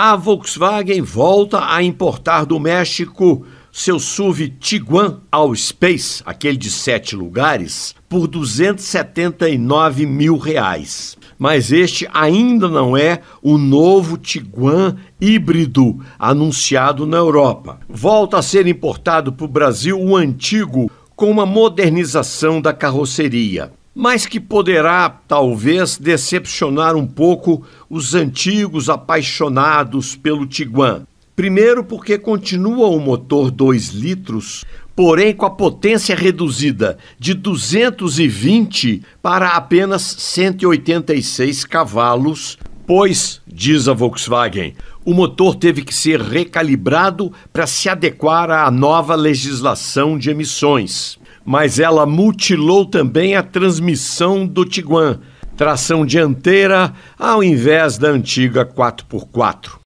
a Volkswagen volta a importar do México seu SUV Tiguan All Space, aquele de sete lugares, por 279 mil reais. Mas este ainda não é o novo Tiguan híbrido anunciado na Europa. Volta a ser importado para o Brasil o antigo com uma modernização da carroceria mas que poderá talvez decepcionar um pouco os antigos apaixonados pelo Tiguan. Primeiro, porque continua o motor 2 litros, porém com a potência reduzida de 220 para apenas 186 cavalos, pois, diz a Volkswagen, o motor teve que ser recalibrado para se adequar à nova legislação de emissões mas ela mutilou também a transmissão do Tiguan, tração dianteira ao invés da antiga 4x4.